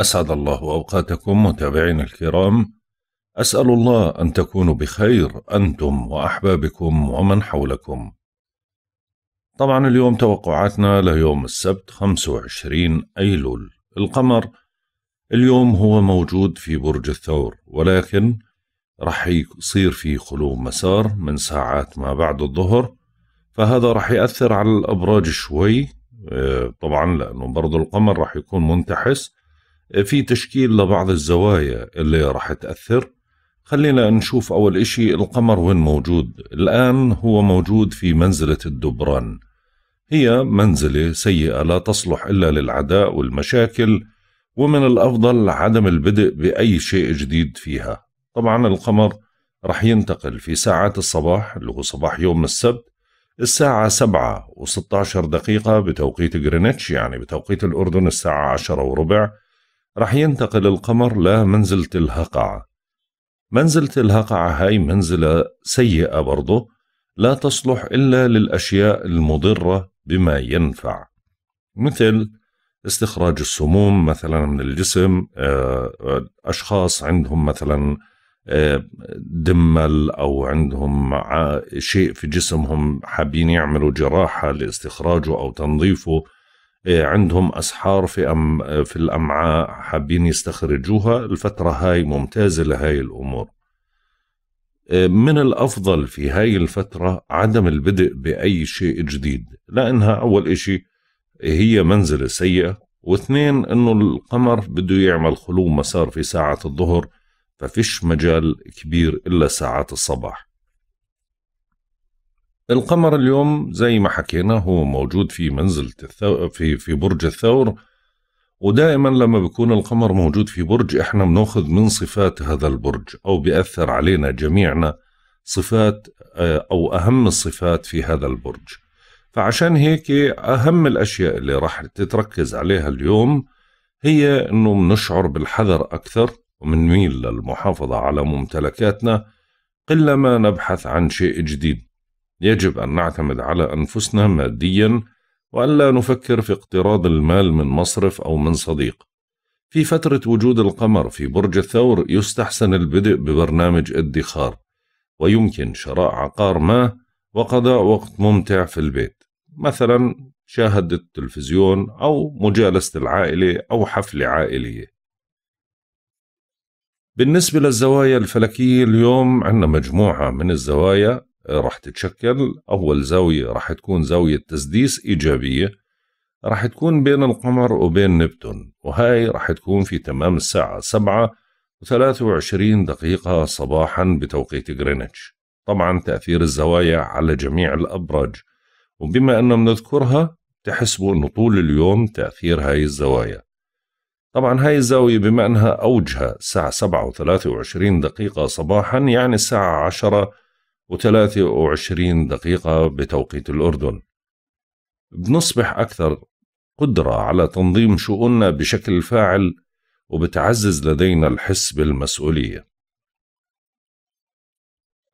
أسعد الله أوقاتكم متابعين الكرام أسأل الله أن تكونوا بخير أنتم وأحبابكم ومن حولكم طبعا اليوم توقعاتنا ليوم السبت 25 أيلول القمر اليوم هو موجود في برج الثور ولكن رح يصير في خلو مسار من ساعات ما بعد الظهر فهذا رح يأثر على الأبراج شوي آه، طبعا لأنه برضو القمر رح يكون منتحس في تشكيل لبعض الزوايا اللي راح تأثر خلينا نشوف أول إشي القمر وين موجود الآن هو موجود في منزلة الدبران هي منزلة سيئة لا تصلح إلا للعداء والمشاكل ومن الأفضل عدم البدء بأي شيء جديد فيها طبعا القمر رح ينتقل في ساعات الصباح اللي هو صباح يوم السبت الساعة سبعة وستة عشر دقيقة بتوقيت غرينتش يعني بتوقيت الأردن الساعة 10 وربع رح ينتقل القمر لمنزلة الهقعة منزلة الهقعة هاي منزلة سيئة برضه لا تصلح إلا للأشياء المضرة بما ينفع مثل استخراج السموم مثلا من الجسم آه، أشخاص عندهم مثلا آه، دمل أو عندهم شيء في جسمهم حابين يعملوا جراحة لاستخراجه أو تنظيفه إيه، عندهم أسحار في, أم في الأمعاء حابين يستخرجوها الفترة هاي ممتازة لهاي الأمور إيه، من الأفضل في هاي الفترة عدم البدء بأي شيء جديد لأنها أول إشي هي منزلة سيئة واثنين أنه القمر بده يعمل خلو مسار في ساعة الظهر ففيش مجال كبير إلا ساعات الصباح القمر اليوم زي ما حكينا هو موجود في منزلة الثور في في برج الثور ودائما لما بيكون القمر موجود في برج احنا بناخذ من صفات هذا البرج او بيأثر علينا جميعنا صفات آه، او اهم الصفات في هذا البرج فعشان هيك اهم الاشياء اللي راح تتركز عليها اليوم هي انه بنشعر بالحذر اكثر ومنميل للمحافظة على ممتلكاتنا قلما نبحث عن شيء جديد يجب أن نعتمد على أنفسنا ماديا وأن لا نفكر في اقتراض المال من مصرف أو من صديق في فترة وجود القمر في برج الثور يستحسن البدء ببرنامج ادخار ويمكن شراء عقار ما وقضاء وقت ممتع في البيت مثلا شاهدة التلفزيون أو مجالسة العائلة أو حفلة عائلية بالنسبة للزوايا الفلكية اليوم عندنا مجموعة من الزوايا راح تتشكل أول زاوية راح تكون زاوية تسديس إيجابية راح تكون بين القمر وبين نبتون وهاي راح تكون في تمام الساعة 7 و23 دقيقة صباحا بتوقيت غرينتش طبعا تأثير الزوايا على جميع الأبراج وبما أننا بنذكرها تحسبوا أنه طول اليوم تأثير هاي الزوايا طبعا هاي الزاوية بما أنها أوجها الساعة سبعة وثلاثة وعشرين دقيقة صباحا يعني الساعة عشرة و23 دقيقة بتوقيت الأردن بنصبح أكثر قدرة على تنظيم شؤوننا بشكل فاعل وبتعزز لدينا الحس بالمسؤولية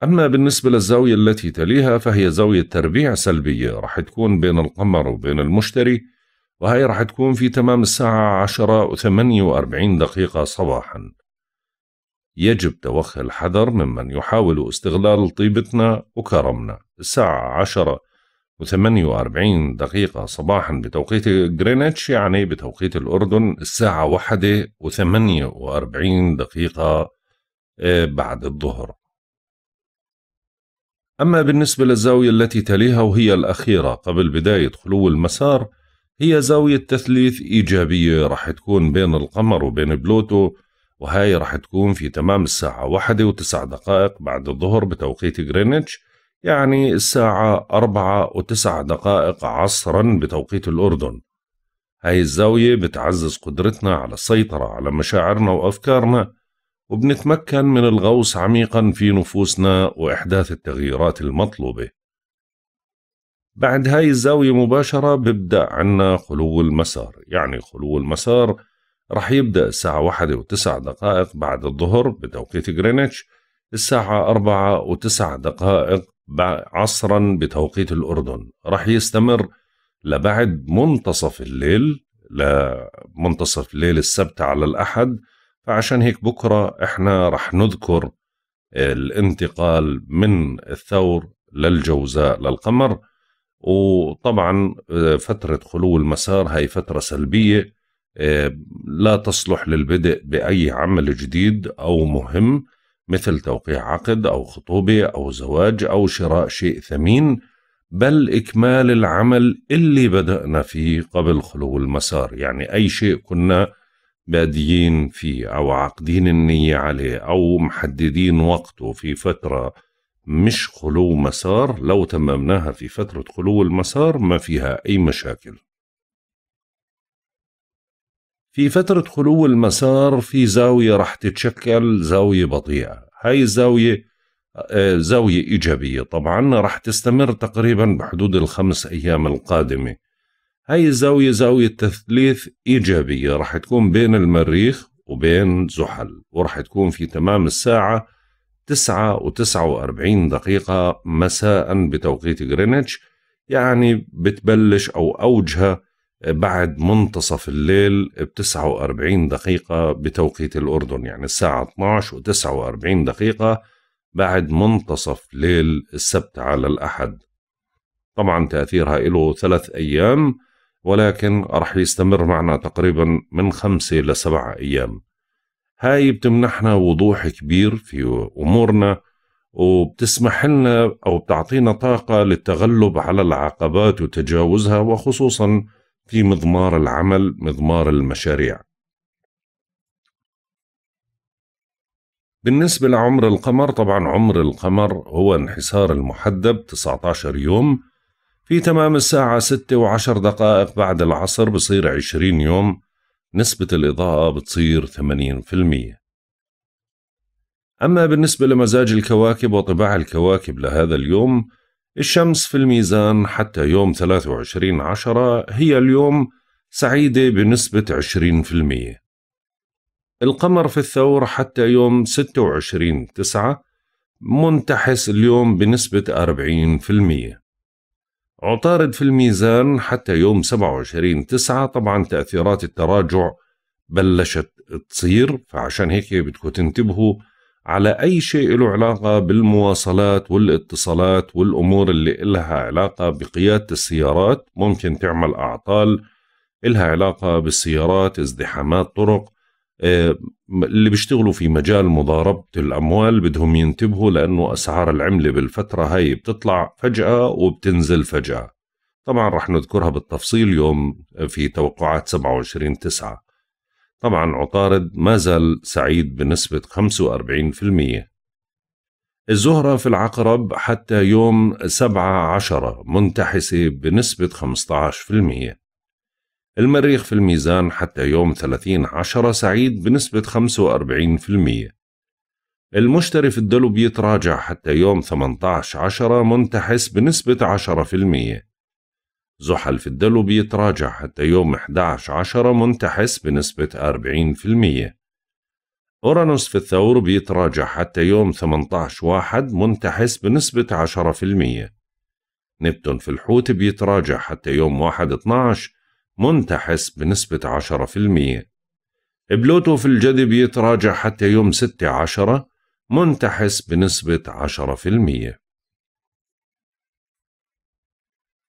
أما بالنسبة للزاوية التي تليها فهي زاوية تربيع سلبية رح تكون بين القمر وبين المشتري وهي رح تكون في تمام الساعة 10 و48 دقيقة صباحا يجب توخي الحذر ممن يحاول استغلال طيبتنا وكرمنا الساعة وثمانية واربعين دقيقة صباحا بتوقيت غرينتش يعني بتوقيت الأردن الساعة وثمانية واربعين دقيقة آه، بعد الظهر أما بالنسبة للزاوية التي تليها وهي الأخيرة قبل بداية خلو المسار هي زاوية تثليث إيجابية رح تكون بين القمر وبين بلوتو وهاي راح تكون في تمام الساعة واحدة وتسع دقائق بعد الظهر بتوقيت غرينتش يعني الساعة أربعة وتسع دقائق عصرا بتوقيت الأردن هاي الزاوية بتعزز قدرتنا على السيطرة على مشاعرنا وأفكارنا وبنتمكن من الغوص عميقا في نفوسنا وإحداث التغييرات المطلوبة بعد هاي الزاوية مباشرة ببدأ عنا خلو المسار يعني خلو المسار رح يبدأ الساعة واحدة وتسع دقائق بعد الظهر بتوقيت غرينتش الساعة أربعة وتسع دقائق عصرا بتوقيت الأردن رح يستمر لبعد منتصف الليل لمنتصف ليل السبت على الأحد فعشان هيك بكرة إحنا رح نذكر الانتقال من الثور للجوزاء للقمر وطبعا آه، فترة خلو المسار هي فترة سلبية آه، لا تصلح للبدء بأي عمل جديد أو مهم مثل توقيع عقد أو خطوبة أو زواج أو شراء شيء ثمين بل إكمال العمل اللي بدأنا فيه قبل خلو المسار يعني أي شيء كنا باديين فيه أو عاقدين النية عليه أو محددين وقته في فترة مش خلو مسار لو تممناها في فترة خلو المسار ما فيها أي مشاكل في فترة خلو المسار في زاوية رح تتشكل زاوية بطيئة هاي الزاوية آه، زاوية إيجابية طبعا رح تستمر تقريبا بحدود الخمس أيام القادمة هاي الزاوية زاوية تثليث إيجابية رح تكون بين المريخ وبين زحل ورح تكون في تمام الساعة تسعة وتسعة وأربعين دقيقة مساء بتوقيت غرينتش يعني بتبلش أو أوجها بعد منتصف الليل ب 49 دقيقة بتوقيت الأردن يعني الساعة 12 و 49 دقيقة بعد منتصف ليل السبت على الأحد طبعا تأثيرها له ثلاث أيام ولكن رح يستمر معنا تقريبا من خمسة لسبعة أيام هاي بتمنحنا وضوح كبير في أمورنا وبتسمح لنا أو بتعطينا طاقة للتغلب على العقبات وتجاوزها وخصوصا في مضمار العمل مضمار المشاريع بالنسبة لعمر القمر طبعا عمر القمر هو انحسار المحدب 19 يوم في تمام الساعة 6 و10 دقائق بعد العصر بصير 20 يوم نسبة الإضاءة بتصير 80% أما بالنسبة لمزاج الكواكب وطباع الكواكب لهذا اليوم الشمس في الميزان حتى يوم 23 عشرة هي اليوم سعيدة بنسبة 20%. القمر في الثور حتى يوم 26 تسعة منتحس اليوم بنسبة 40%. عطارد في الميزان حتى يوم 27 تسعة طبعا تأثيرات التراجع بلشت تصير فعشان هيك بدكم تنتبهوا على أي شيء له علاقة بالمواصلات والاتصالات والأمور اللي إلها علاقة بقيادة السيارات ممكن تعمل أعطال إلها علاقة بالسيارات ازدحامات طرق آه، اللي بيشتغلوا في مجال مضاربة الأموال بدهم ينتبهوا لأنه أسعار العملة بالفترة هاي بتطلع فجأة وبتنزل فجأة طبعا رح نذكرها بالتفصيل يوم في توقعات 27 تسعة طبعا عطارد ما زال سعيد بنسبة 45% الزهرة في العقرب حتى يوم 7 عشرة منتحسة بنسبة 15% المريخ في الميزان حتى يوم 30 عشرة سعيد بنسبة 45% المشتري في الدلو بيتراجع حتى يوم 18 عشرة منتحس بنسبة 10% زحل في الدلو بيتراجع حتى يوم 11 عشرة منتحس بنسبة 40%. أورانوس في الثور بيتراجع حتى يوم 18 واحد منتحس بنسبة 10%. نبتون في الحوت بيتراجع حتى يوم 1/12 منتحس بنسبة 10%. بلوتو في الجدي بيتراجع حتى يوم 6/10 منتحس بنسبة 10%.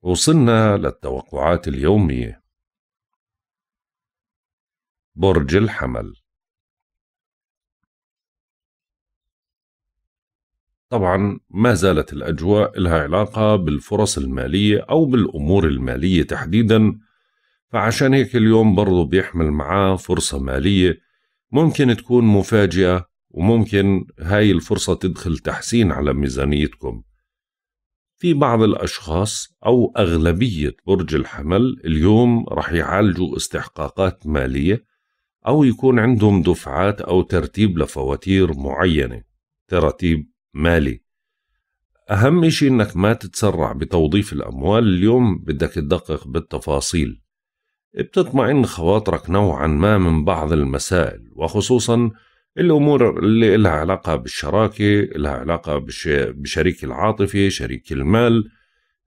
وصلنا للتوقعات اليومية برج الحمل طبعا ما زالت الأجواء لها علاقة بالفرص المالية أو بالأمور المالية تحديدا فعشان هيك اليوم برضو بيحمل معاه فرصة مالية ممكن تكون مفاجئة وممكن هاي الفرصة تدخل تحسين على ميزانيتكم في بعض الأشخاص أو أغلبية برج الحمل اليوم رح يعالجوا استحقاقات مالية أو يكون عندهم دفعات أو ترتيب لفواتير معينة ترتيب مالي أهم إشي إنك ما تتسرع بتوظيف الأموال اليوم بدك تدقق بالتفاصيل بتطمئن خواطرك نوعا ما من بعض المسائل وخصوصا الأمور اللي لها علاقة بالشراكة لها علاقة بش... بشريك العاطفة شريك المال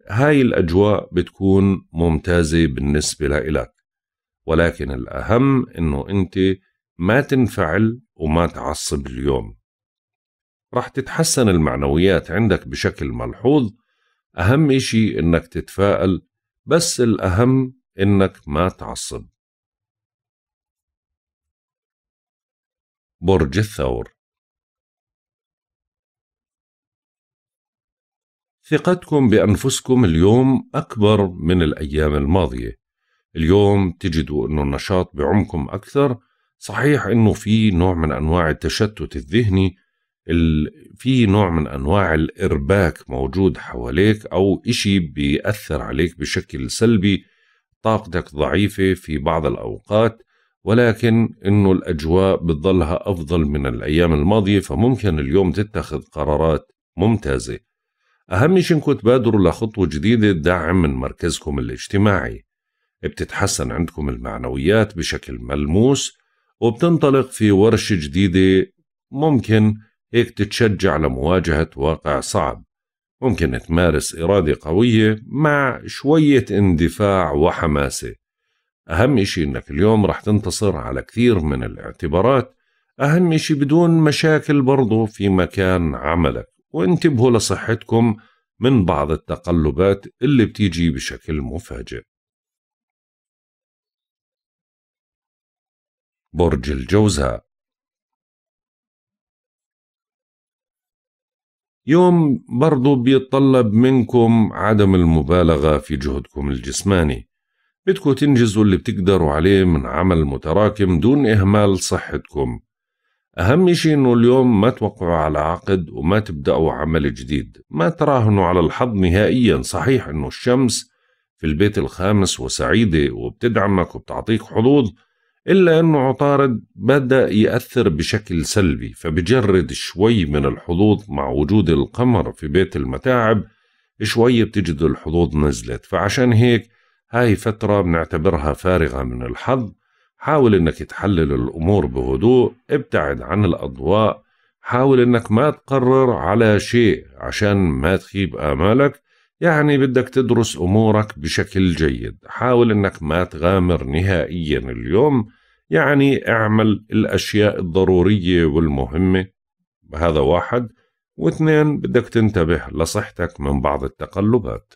هاي الأجواء بتكون ممتازة بالنسبة لإلك ولكن الأهم إنه أنت ما تنفعل وما تعصب اليوم رح تتحسن المعنويات عندك بشكل ملحوظ أهم إشي إنك تتفائل بس الأهم إنك ما تعصب برج الثور ثقتكم بأنفسكم اليوم أكبر من الأيام الماضية اليوم تجدوا أنه النشاط بعمكم أكثر صحيح أنه في نوع من أنواع التشتت الذهني في نوع من أنواع الإرباك موجود حواليك أو إشي بيأثر عليك بشكل سلبي طاقتك ضعيفة في بعض الأوقات ولكن انه الاجواء بتضلها افضل من الايام الماضيه فممكن اليوم تتخذ قرارات ممتازه اهم شيء انكم تبادروا لخطوه جديده تدعم من مركزكم الاجتماعي بتتحسن عندكم المعنويات بشكل ملموس وبتنطلق في ورشه جديده ممكن هيك تتشجع لمواجهه واقع صعب ممكن تمارس اراده قويه مع شويه اندفاع وحماسه أهم إشي إنك اليوم رح تنتصر على كثير من الاعتبارات أهم إشي بدون مشاكل برضو في مكان عملك وانتبهوا لصحتكم من بعض التقلبات اللي بتيجي بشكل مفاجئ برج الجوزاء يوم برضو بيتطلب منكم عدم المبالغة في جهدكم الجسماني بدكم تنجزوا اللي بتقدروا عليه من عمل متراكم دون إهمال صحتكم أهم شيء إنه اليوم ما توقعوا على عقد وما تبدأوا عمل جديد ما تراهنوا على الحظ نهائيا صحيح إنه الشمس في البيت الخامس وسعيدة وبتدعمك وبتعطيك حظوظ إلا أنه عطارد بدأ يأثر بشكل سلبي فبجرد شوي من الحظوظ مع وجود القمر في بيت المتاعب شوي بتجد الحظوظ نزلت فعشان هيك هاي فترة بنعتبرها فارغة من الحظ حاول انك تحلل الامور بهدوء ابتعد عن الاضواء حاول انك ما تقرر على شيء عشان ما تخيب امالك يعني بدك تدرس امورك بشكل جيد حاول انك ما تغامر نهائيا اليوم يعني اعمل الاشياء الضرورية والمهمة هذا واحد واثنين بدك تنتبه لصحتك من بعض التقلبات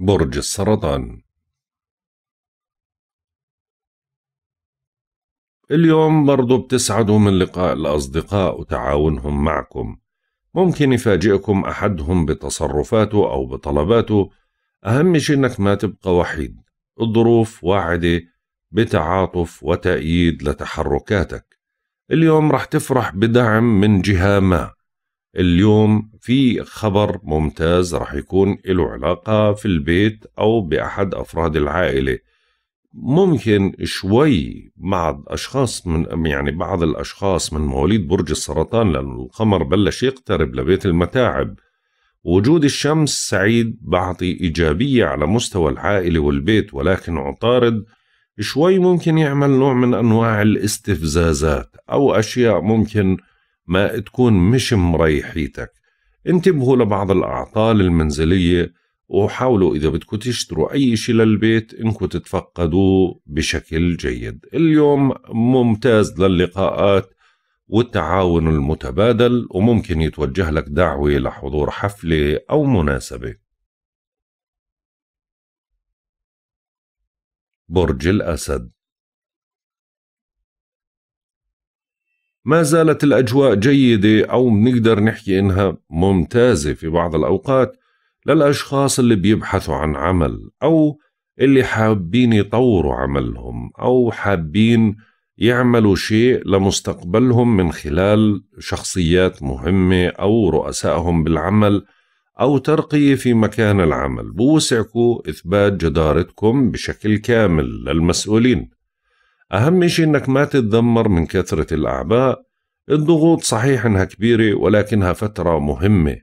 برج السرطان اليوم برضو بتسعدوا من لقاء الأصدقاء وتعاونهم معكم ممكن يفاجئكم أحدهم بتصرفاته أو بطلباته أهم شيء أنك ما تبقى وحيد الظروف واعدة بتعاطف وتأييد لتحركاتك اليوم رح تفرح بدعم من جهة ما اليوم في خبر ممتاز رح يكون له علاقة في البيت أو بأحد أفراد العائلة ممكن شوي بعض أشخاص من يعني بعض الأشخاص من مواليد برج السرطان لأنه القمر بلش يقترب لبيت المتاعب وجود الشمس سعيد بعطي إيجابية على مستوى العائلة والبيت ولكن عطارد شوي ممكن يعمل نوع من أنواع الاستفزازات أو أشياء ممكن ما تكون مش مريحيتك انتبهوا لبعض الأعطال المنزلية وحاولوا إذا بدكم تشتروا أي شيء للبيت إنكم تتفقدوه بشكل جيد اليوم ممتاز للقاءات والتعاون المتبادل وممكن يتوجه لك دعوة لحضور حفلة أو مناسبة برج الأسد ما زالت الأجواء جيدة أو بنقدر نحكي إنها ممتازة في بعض الأوقات للأشخاص اللي بيبحثوا عن عمل أو اللي حابين يطوروا عملهم أو حابين يعملوا شيء لمستقبلهم من خلال شخصيات مهمة أو رؤسائهم بالعمل أو ترقية في مكان العمل بوسعكم إثبات جدارتكم بشكل كامل للمسؤولين أهم شيء إنك ما تتذمر من كثرة الأعباء الضغوط صحيح إنها كبيرة ولكنها فترة مهمة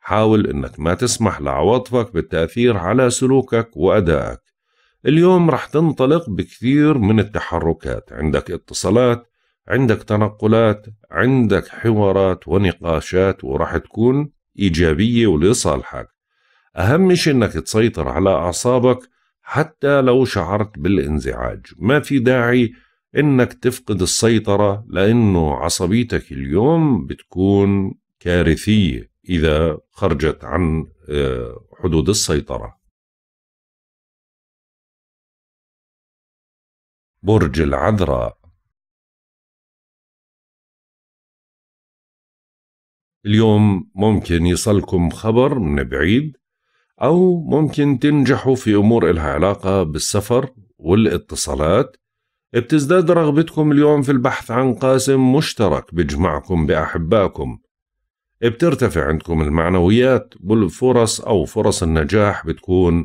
حاول إنك ما تسمح لعواطفك بالتأثير على سلوكك وأدائك اليوم رح تنطلق بكثير من التحركات عندك اتصالات عندك تنقلات عندك حوارات ونقاشات ورح تكون إيجابية ولصالحك أهم شيء إنك تسيطر على أعصابك حتى لو شعرت بالانزعاج ما في داعي انك تفقد السيطرة لانه عصبيتك اليوم بتكون كارثية اذا خرجت عن آه، حدود السيطرة برج العذراء اليوم ممكن يصلكم خبر من بعيد أو ممكن تنجحوا في أمور إلها علاقة بالسفر والاتصالات بتزداد رغبتكم اليوم في البحث عن قاسم مشترك بيجمعكم بأحبائكم بترتفع عندكم المعنويات والفرص أو فرص النجاح بتكون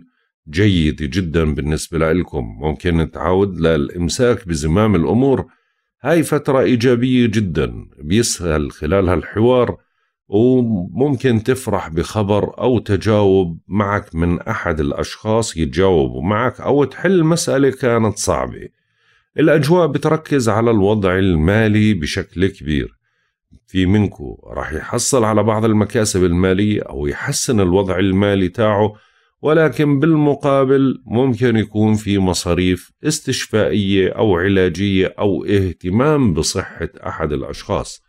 جيدة جدا بالنسبة لكم ممكن تعود للإمساك بزمام الأمور هاي فترة إيجابية جدا بيسهل خلالها الحوار وممكن تفرح بخبر أو تجاوب معك من أحد الأشخاص يتجاوبوا معك أو تحل مسألة كانت صعبة الأجواء بتركز على الوضع المالي بشكل كبير في منكو راح يحصل على بعض المكاسب المالية أو يحسن الوضع المالي تاعه ولكن بالمقابل ممكن يكون في مصاريف استشفائية أو علاجية أو اهتمام بصحة أحد الأشخاص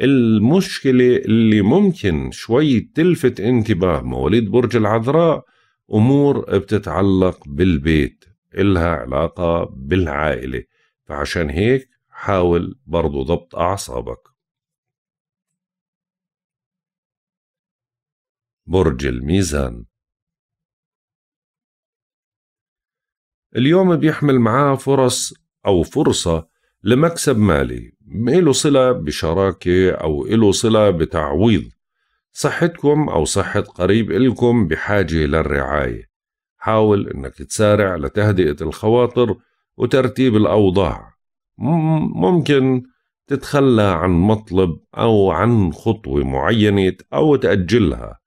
المشكلة اللي ممكن شوي تلفت انتباه مواليد برج العذراء أمور بتتعلق بالبيت إلها علاقة بالعائلة فعشان هيك حاول برضو ضبط أعصابك برج الميزان اليوم بيحمل معاه فرص أو فرصة لمكسب مالي له صلة بشراكة أو له صلة بتعويض صحتكم أو صحة قريب إلكم بحاجة للرعاية حاول أنك تسارع لتهدئة الخواطر وترتيب الأوضاع ممكن تتخلى عن مطلب أو عن خطوة معينة أو تأجلها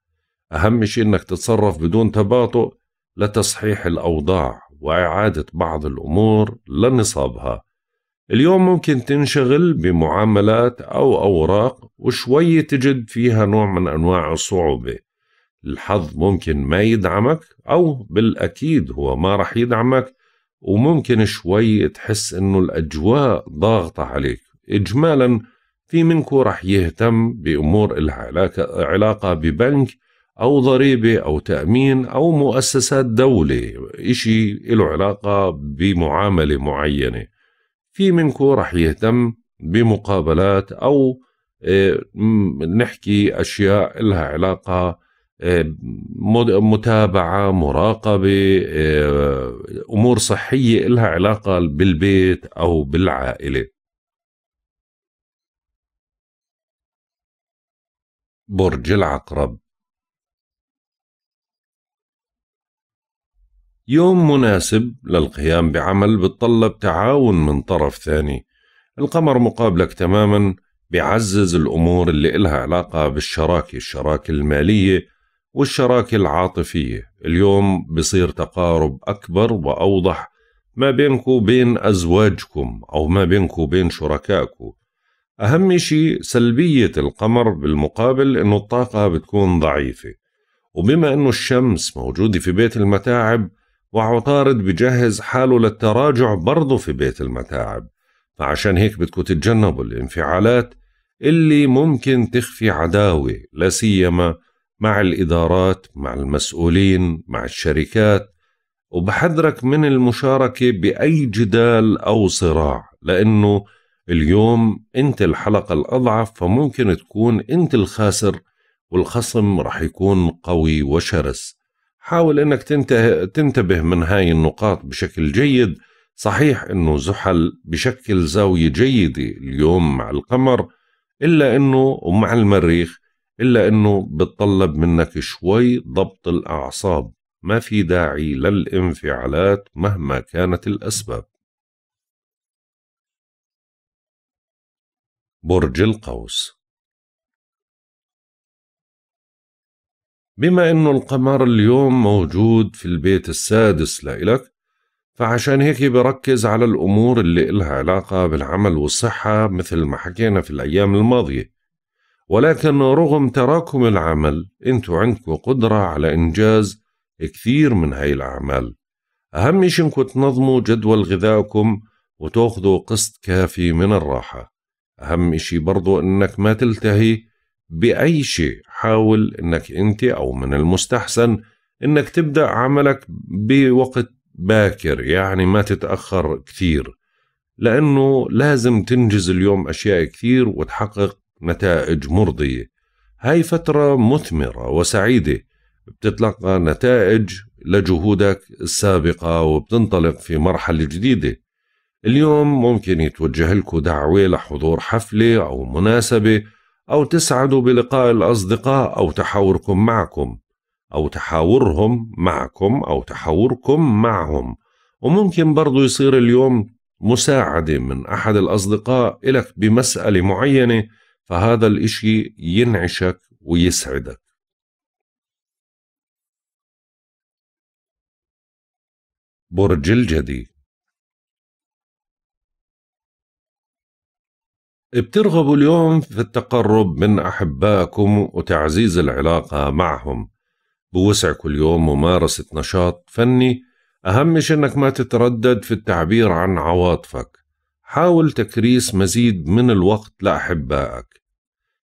أهم شيء أنك تتصرف بدون تباطؤ لتصحيح الأوضاع وإعادة بعض الأمور لنصابها اليوم ممكن تنشغل بمعاملات أو أوراق وشوي تجد فيها نوع من أنواع الصعوبة الحظ ممكن ما يدعمك أو بالأكيد هو ما رح يدعمك وممكن شوي تحس إنه الأجواء ضاغطة عليك إجمالا في منكو رح يهتم بأمور إلها علاقة ببنك أو ضريبة أو تأمين أو مؤسسات دولة إشي له علاقة بمعاملة معينة في منكم رح يهتم بمقابلات أو آه، نحكي أشياء لها علاقة آه، متابعة مراقبة آه، أمور صحية لها علاقة بالبيت أو بالعائلة برج العقرب يوم مناسب للقيام بعمل بتطلب تعاون من طرف ثاني القمر مقابلك تماما بيعزز الأمور اللي إلها علاقة بالشراكة الشراكة المالية والشراكة العاطفية اليوم بصير تقارب أكبر وأوضح ما بينكو وبين أزواجكم أو ما بينكو وبين شركائكم أهم شيء سلبية القمر بالمقابل أنه الطاقة بتكون ضعيفة وبما أنه الشمس موجودة في بيت المتاعب وعطارد بجهز حاله للتراجع برضه في بيت المتاعب فعشان هيك بدكم تتجنبوا الانفعالات اللي ممكن تخفي عداوة لسيما مع الإدارات مع المسؤولين مع الشركات وبحذرك من المشاركة بأي جدال أو صراع لأنه اليوم أنت الحلقة الأضعف فممكن تكون أنت الخاسر والخصم رح يكون قوي وشرس حاول انك تنتبه من هاي النقاط بشكل جيد صحيح انه زحل بشكل زاوية جيدة اليوم مع القمر الا انه ومع المريخ الا انه بتطلب منك شوي ضبط الاعصاب ما في داعي للانفعالات مهما كانت الاسباب برج القوس بما انه القمر اليوم موجود في البيت السادس لإلك فعشان هيك بركز على الأمور اللي إلها علاقة بالعمل والصحة مثل ما حكينا في الأيام الماضية ولكن رغم تراكم العمل انتو عندكم قدرة على إنجاز كثير من هاي الأعمال أهم شيء إنكم تنظموا جدول غذائكم وتاخذوا قسط كافي من الراحة أهم إشي برضو إنك ما تلتهي بأي شيء حاول انك انت او من المستحسن انك تبدا عملك بوقت باكر يعني ما تتاخر كثير لانه لازم تنجز اليوم اشياء كثير وتحقق نتائج مرضيه هاي فتره مثمره وسعيده بتتلقى نتائج لجهودك السابقه وبتنطلق في مرحله جديده اليوم ممكن يتوجه لكم دعوه لحضور حفله او مناسبه أو تسعدوا بلقاء الأصدقاء أو تحاوركم معكم أو تحاورهم معكم أو تحاوركم معهم وممكن برضو يصير اليوم مساعدة من أحد الأصدقاء إلك بمسألة معينة فهذا الإشي ينعشك ويسعدك برج الجدي بترغبوا اليوم في التقرب من أحبائكم وتعزيز العلاقة معهم بوسعكم اليوم ممارسة نشاط فني أهم شيء أنك ما تتردد في التعبير عن عواطفك حاول تكريس مزيد من الوقت لأحبائك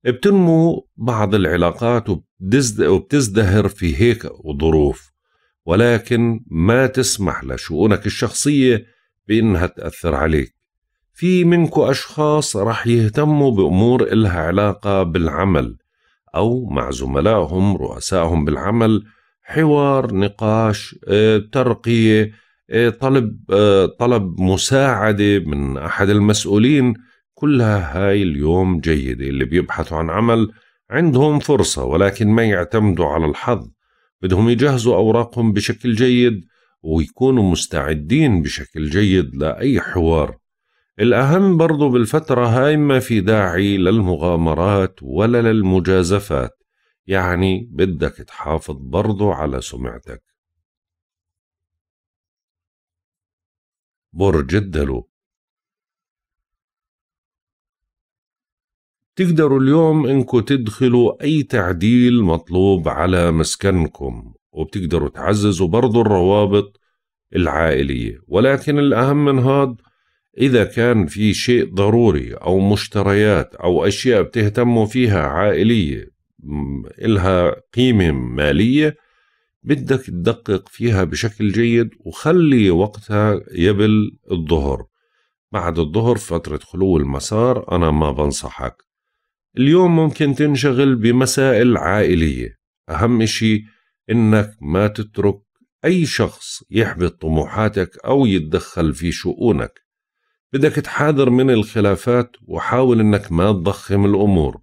بتنمو بعض العلاقات وبتزدهر في هيك ظروف ولكن ما تسمح لشؤونك الشخصية بإنها تأثر عليك في منكو أشخاص رح يهتموا بأمور إلها علاقة بالعمل أو مع زملائهم رؤسائهم بالعمل حوار نقاش آه، ترقية آه، طلب آه، طلب مساعدة من أحد المسؤولين كلها هاي اليوم جيدة اللي بيبحثوا عن عمل عندهم فرصة ولكن ما يعتمدوا على الحظ بدهم يجهزوا أوراقهم بشكل جيد ويكونوا مستعدين بشكل جيد لأي حوار الأهم برضو بالفترة هاي ما في داعي للمغامرات ولا للمجازفات يعني بدك تحافظ برضو على سمعتك برج الدلو تقدروا اليوم انكم تدخلوا اي تعديل مطلوب على مسكنكم وبتقدروا تعززوا برضو الروابط العائلية ولكن الأهم من هذا إذا كان في شيء ضروري أو مشتريات أو أشياء بتهتموا فيها عائلية إلها قيمة مالية بدك تدقق فيها بشكل جيد وخلي وقتها يبل الظهر بعد الظهر فترة خلو المسار أنا ما بنصحك اليوم ممكن تنشغل بمسائل عائلية أهم إشي إنك ما تترك أي شخص يحبط طموحاتك أو يتدخل في شؤونك بدك تحاذر من الخلافات وحاول انك ما تضخم الامور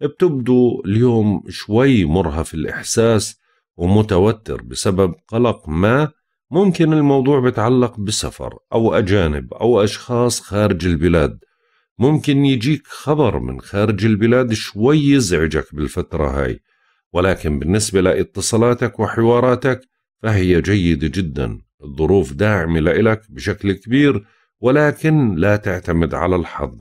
بتبدو اليوم شوي مرهف الاحساس ومتوتر بسبب قلق ما ممكن الموضوع بتعلق بسفر او اجانب او اشخاص خارج البلاد ممكن يجيك خبر من خارج البلاد شوي يزعجك بالفتره هاي ولكن بالنسبه لاتصالاتك وحواراتك فهي جيده جدا الظروف داعمه لإلك بشكل كبير ولكن لا تعتمد على الحظ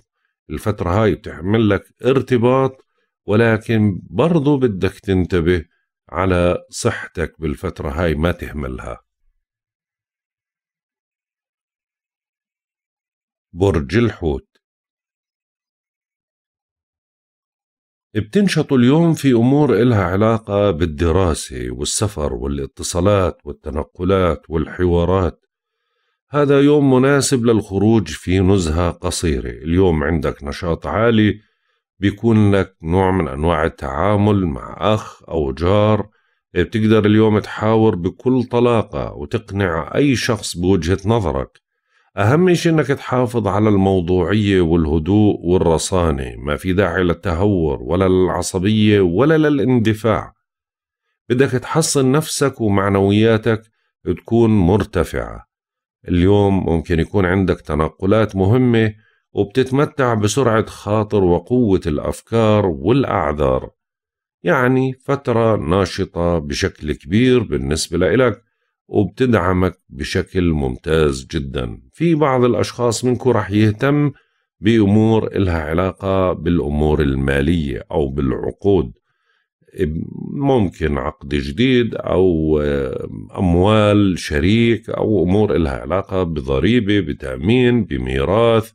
الفترة هاي بتحمل لك ارتباط ولكن برضو بدك تنتبه على صحتك بالفترة هاي ما تهملها برج الحوت بتنشطوا اليوم في أمور إلها علاقة بالدراسة والسفر والاتصالات والتنقلات والحوارات هذا يوم مناسب للخروج في نزهة قصيرة اليوم عندك نشاط عالي بيكون لك نوع من أنواع التعامل مع أخ أو جار بتقدر اليوم تحاور بكل طلاقة وتقنع أي شخص بوجهة نظرك أهم شيء أنك تحافظ على الموضوعية والهدوء والرصانة ما في داعي للتهور ولا للعصبية ولا للاندفاع بدك تحصن نفسك ومعنوياتك تكون مرتفعة اليوم ممكن يكون عندك تنقلات مهمة وبتتمتع بسرعة خاطر وقوة الأفكار والأعذار يعني فترة ناشطة بشكل كبير بالنسبة لإلك وبتدعمك بشكل ممتاز جدا في بعض الأشخاص منكم رح يهتم بأمور إلها علاقة بالأمور المالية أو بالعقود ممكن عقد جديد أو آه، أموال شريك أو أمور لها علاقة بضريبة بتأمين بميراث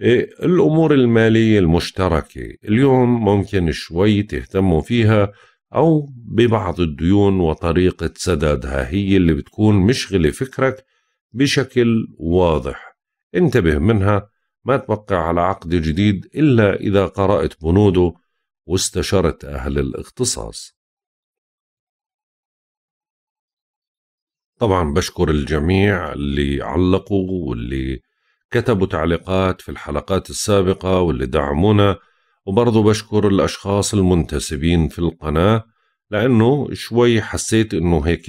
إيه، الأمور المالية المشتركة اليوم ممكن شوي تهتموا فيها أو ببعض الديون وطريقة سدادها هي اللي بتكون مشغلة فكرك بشكل واضح انتبه منها ما تبقى على عقد جديد إلا إذا قرأت بنوده واستشرت أهل الاختصاص طبعا بشكر الجميع اللي علقوا واللي كتبوا تعليقات في الحلقات السابقة واللي دعمونا وبرضه بشكر الأشخاص المنتسبين في القناة لأنه شوي حسيت أنه هيك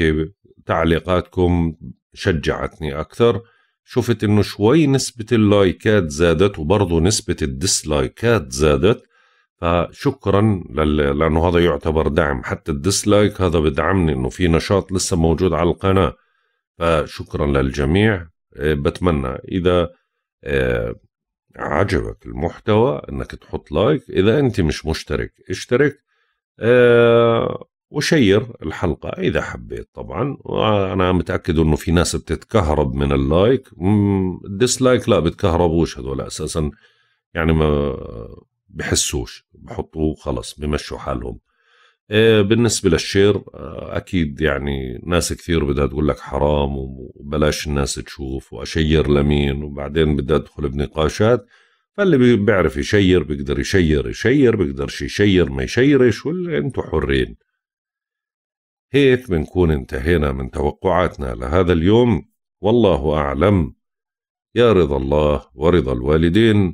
تعليقاتكم شجعتني أكثر شفت أنه شوي نسبة اللايكات زادت وبرضه نسبة الديسلايكات زادت فشكرا لل... لانه هذا يعتبر دعم حتى الديسلايك هذا بدعمني انه في نشاط لسه موجود على القناه فشكرا للجميع آه، بتمنى اذا آه، عجبك المحتوى انك تحط لايك اذا انت مش مشترك اشترك آه، وشير الحلقة إذا حبيت طبعا وأنا متأكد أنه في ناس بتتكهرب من اللايك الديسلايك لا بتكهربوش هذول أساسا يعني ما بحسوش بحطوه خلص بمشوا حالهم آه، بالنسبة للشير آه، أكيد يعني ناس كثير بدها تقول لك حرام وبلاش الناس تشوف وأشير لمين وبعدين بدها أدخل بنقاشات فاللي بيعرف يشير بيقدر يشير يشير بيقدرش يشير ما يشيرش واللي انتو حرين هيك بنكون انتهينا من توقعاتنا لهذا اليوم والله أعلم يا رضا الله ورضا الوالدين